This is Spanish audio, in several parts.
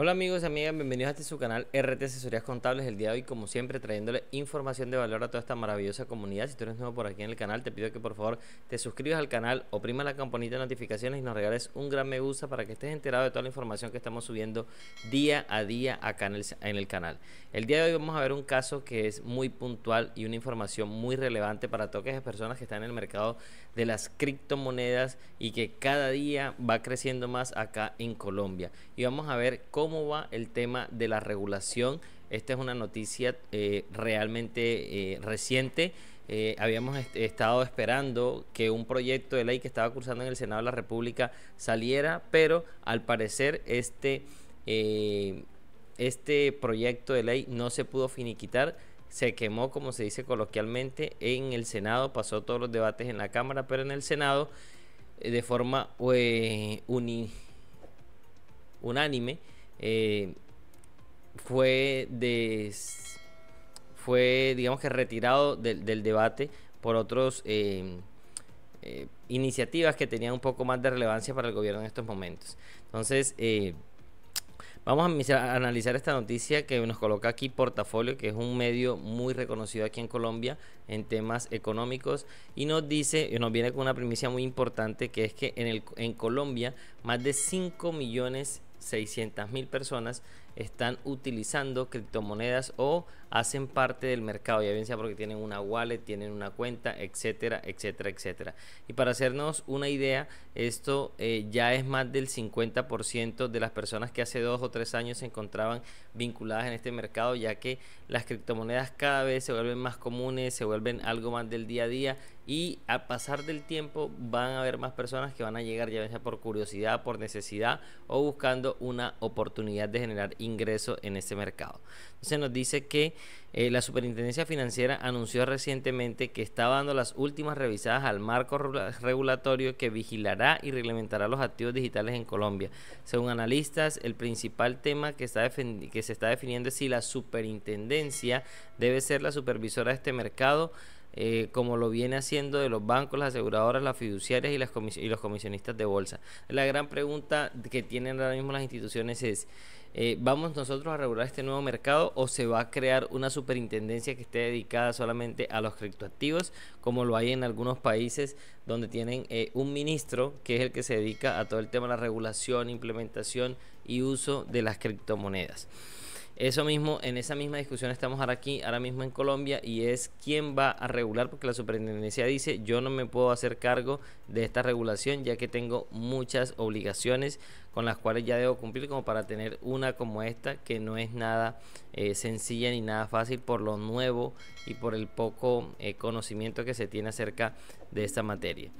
Hola amigos y amigas, bienvenidos a este su canal RT Asesorías Contables. El día de hoy, como siempre, trayéndole información de valor a toda esta maravillosa comunidad. Si tú eres nuevo por aquí en el canal, te pido que por favor te suscribas al canal, oprima la campanita de notificaciones y nos regales un gran me gusta para que estés enterado de toda la información que estamos subiendo día a día acá en el, canal. El día de hoy vamos a ver un caso que es muy puntual y una información muy relevante para todas de personas que están en el mercado de las criptomonedas y que cada día va creciendo más acá en Colombia. Y vamos a ver cómo cómo va el tema de la regulación. Esta es una noticia eh, realmente eh, reciente. Eh, habíamos estado esperando que un proyecto de ley que estaba cursando en el Senado de la República saliera, pero al parecer este, este proyecto de ley no se pudo finiquitar se quemó, como se dice coloquialmente, en el Senado, pasó todos los debates en la Cámara, pero en el Senado, de forma unánime, eh, fue, de, fue, digamos que retirado del debate por otros... Eh, eh, iniciativas que tenían un poco más de relevancia para el gobierno en estos momentos. Entonces, vamos a analizar esta noticia que nos coloca aquí Portafolio, que es un medio muy reconocido aquí en Colombia en temas económicos, y nos dice, nos viene con una primicia muy importante, que es que en, el, en Colombia más de 5 millones mil personas están utilizando criptomonedas o hacen parte del mercado, ya bien sea porque tienen una wallet, tienen una cuenta, etcétera, etcétera, etcétera. Y para hacernos una idea, esto eh, ya es más del 50% de las personas que hace dos o tres años se encontraban vinculadas en este mercado, ya que las criptomonedas cada vez se vuelven más comunes, se vuelven algo más del día a día y a pasar del tiempo van a haber más personas que van a llegar ya sea por curiosidad, por necesidad o buscando una oportunidad de generar ingreso en este mercado. Entonces nos dice que eh, la Superintendencia Financiera anunció recientemente que estaba dando las últimas revisadas al marco regulatorio que vigilará y reglamentará los activos digitales en Colombia. Según analistas, el principal tema que, está que se está definiendo es si la superintendencia debe ser la supervisora de este mercado eh, como lo viene haciendo de los bancos, las aseguradoras, las fiduciarias y, los comisionistas de bolsa. La gran pregunta que tienen ahora mismo las instituciones es, eh, ¿vamos nosotros a regular este nuevo mercado o se va a crear una superintendencia que esté dedicada solamente a los criptoactivos, como lo hay en algunos países donde tienen eh, un ministro que es el que se dedica a todo el tema de la regulación, implementación y uso de las criptomonedas? Eso mismo, en esa misma discusión estamos ahora aquí, ahora mismo en Colombia, y es quién va a regular, porque la superintendencia dice, yo no me puedo hacer cargo de esta regulación, ya que tengo muchas obligaciones con las cuales ya debo cumplir como para tener una como esta que no es nada eh, sencilla ni nada fácil por lo nuevo y por el poco eh, conocimiento que se tiene acerca de esta materia.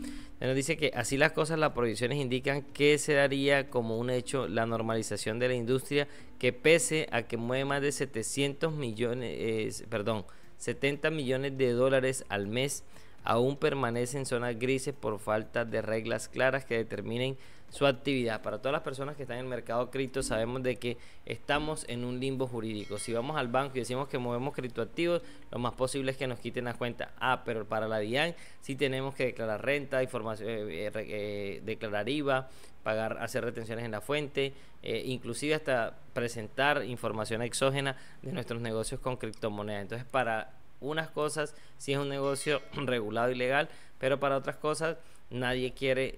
Nos dice que así las cosas, las proyecciones indican que se daría como un hecho la normalización de la industria que pese a que mueve más de 700 millones, eh, perdón, 70 millones de dólares al mes, aún permanece en zonas grises por falta de reglas claras que determinen su actividad. Para todas las personas que están en el mercado cripto, sabemos de que estamos en un limbo jurídico. Si vamos al banco y decimos que movemos criptoactivos, lo más posible es que nos quiten la cuenta. Ah, pero para la DIAN sí tenemos que declarar renta, información, eh, eh, eh, declarar IVA, pagar, hacer retenciones en la fuente, inclusive hasta presentar información exógena de nuestros negocios con criptomonedas. Entonces, para unas cosas sí es un negocio regulado y legal, pero para otras cosas nadie quiere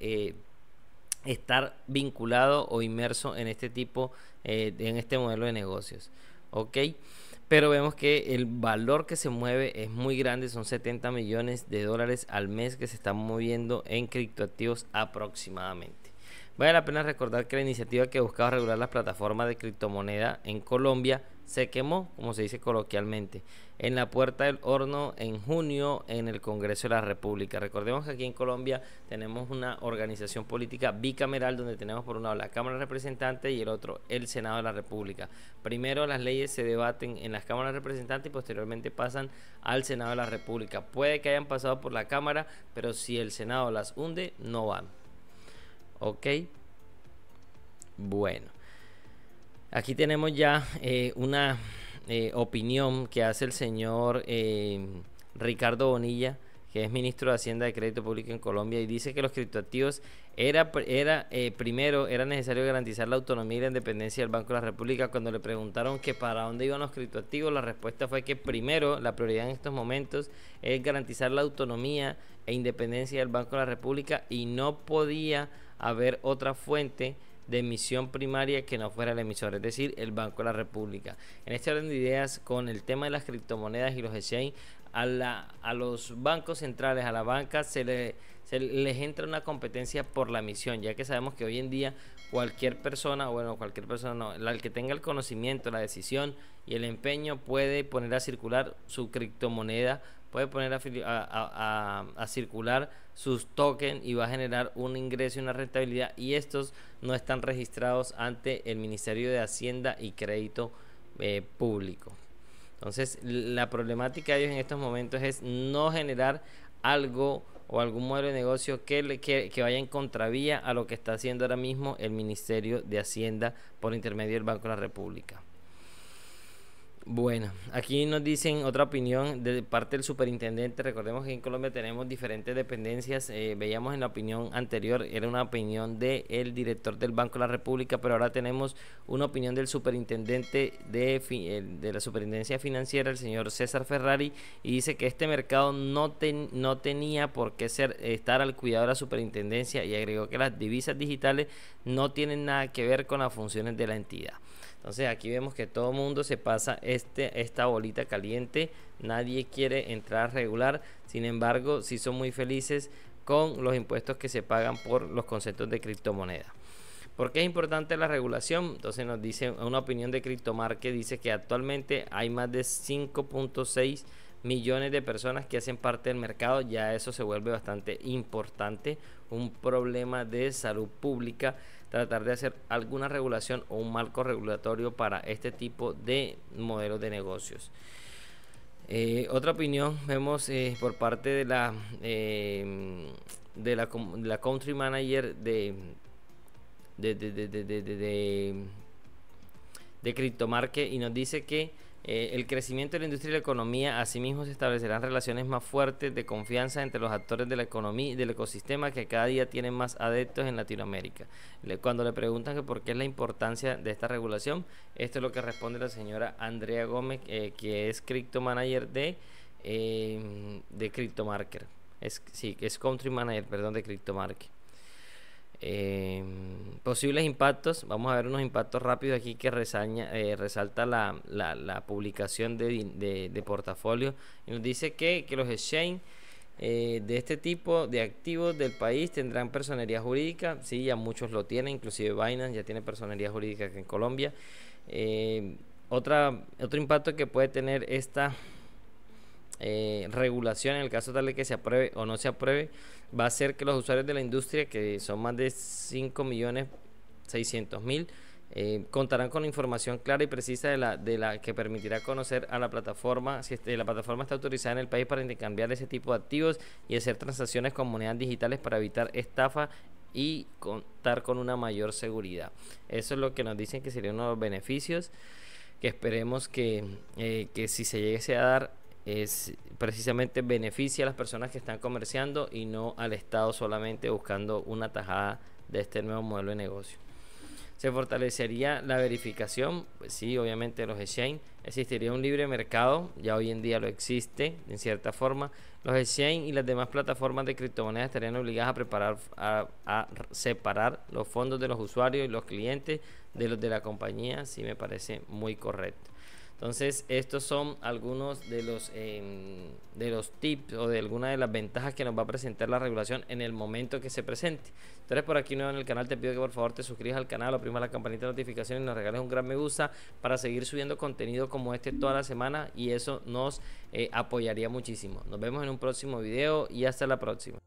estar vinculado o inmerso en este tipo, eh, en este modelo de negocios. ¿Ok? Pero vemos que el valor que se mueve es muy grande, son 70 millones de dólares al mes que se están moviendo en criptoactivos aproximadamente. Vale la pena recordar que la iniciativa que buscaba regular las plataformas de criptomoneda en Colombia se quemó, como se dice coloquialmente, en la puerta del horno en junio en el Congreso de la República. Recordemos que aquí en Colombia tenemos una organización política bicameral donde tenemos por un lado la Cámara de Representantes y el otro el Senado de la República. Primero las leyes se debaten en las Cámaras de Representantes y posteriormente pasan al Senado de la República. Puede que hayan pasado por la Cámara, pero si el Senado las hunde, no van. ¿Ok? Bueno. Aquí tenemos ya eh, una eh, opinión que hace el señor eh, Ricardo Bonilla, que es ministro de Hacienda de Crédito Público en Colombia, y dice que los criptoactivos era, era primero era necesario garantizar la autonomía y la independencia del Banco de la República. Cuando le preguntaron que para dónde iban los criptoactivos, la respuesta fue que primero la prioridad en estos momentos es garantizar la autonomía e independencia del Banco de la República y no podía haber otra fuente de emisión primaria que no fuera el emisor, es decir, el Banco de la República. En este orden de ideas, con el tema de las criptomonedas y los exchange, a, la, a los bancos centrales, a la banca, se, le, se les entra una competencia por la misión ya que sabemos que hoy en día cualquier persona, bueno, cualquier persona no, la que tenga el conocimiento, la decisión y el empeño puede poner a circular su criptomoneda puede poner a, circular sus tokens y va a generar un ingreso y una rentabilidad y estos no están registrados ante el Ministerio de Hacienda y Crédito eh, Público. Entonces la problemática de ellos en estos momentos es no generar algo o algún modelo de negocio que, le, que, vaya en contravía a lo que está haciendo ahora mismo el Ministerio de Hacienda por intermedio del Banco de la República. Bueno, aquí nos dicen otra opinión de parte del superintendente. Recordemos que en Colombia tenemos diferentes dependencias. Eh, veíamos en la opinión anterior, era una opinión del el director del Banco de la República, pero ahora tenemos una opinión del superintendente de, la superintendencia financiera, el señor César Ferrari, y dice que este mercado no, no tenía por qué ser, estar al cuidado de la superintendencia y agregó que las divisas digitales no tienen nada que ver con las funciones de la entidad. Entonces aquí vemos que todo el mundo se pasa este, esta bolita caliente. Nadie quiere entrar regular. Sin embargo, sí son muy felices con los impuestos que se pagan por los conceptos de criptomoneda. ¿Por qué es importante la regulación? Entonces nos dice una opinión de Cryptomarket, dice que actualmente hay más de 5.6 millones de personas que hacen parte del mercado. Ya eso se vuelve bastante importante. Un problema de salud pública tratar de hacer alguna regulación o un marco regulatorio para este tipo de modelos de negocios. Eh, otra opinión vemos eh, por parte de la, eh, de la, country manager de de, de, de, de, de, y nos dice que eh, el crecimiento de la industria y la economía, asimismo, se establecerán relaciones más fuertes de confianza entre los actores de la economía y del ecosistema que cada día tienen más adeptos en Latinoamérica. cuando le preguntan que por qué es la importancia de esta regulación, esto es lo que responde la señora Andrea Gómez, eh, que es crypto manager de, eh, de CryptoMarker. Es, sí, es country manager, perdón, de Cryptomarker Em, posibles impactos. Vamos a ver unos impactos rápidos aquí que resaña, eh, resalta la, publicación de, portafolio. Y nos dice que, los exchange eh, de este tipo de activos del país tendrán personería jurídica. si ya muchos lo tienen, inclusive Binance ya tiene personería jurídica aquí en Colombia. Eh, otra, otro impacto que puede tener esta eh, regulación, en el caso tal de que se apruebe o no se apruebe, va a ser que los usuarios de la industria, que son más de 5 millones 600 eh, contarán con información clara y precisa de la, de la que permitirá conocer a la plataforma si la plataforma está autorizada en el país para intercambiar ese tipo de activos y hacer transacciones con monedas digitales para evitar estafa y contar con una mayor seguridad. Eso es lo que nos dicen que serían uno los beneficios que esperemos que, eh, que si se llegase a dar es precisamente beneficia a las personas que están comerciando y no al Estado solamente buscando una tajada de este nuevo modelo de negocio. Se fortalecería la verificación, pues sí, obviamente los exchange, existiría un libre mercado, ya hoy en día lo existe en cierta forma. Los exchange y las demás plataformas de criptomonedas estarían obligadas a preparar a separar los fondos de los usuarios y los clientes de los de la compañía, sí me parece muy correcto. Entonces, estos son algunos de los, em, de los tips o de algunas de las ventajas que nos va a presentar la regulación en el momento que se presente. entonces por aquí nuevo en el canal, te pido que por favor te suscribas al canal, aprimas la campanita de notificaciones y nos regales un gran me gusta para seguir subiendo contenido como este toda la semana y eso nos eh, apoyaría muchísimo. Nos vemos en un próximo video y hasta la próxima.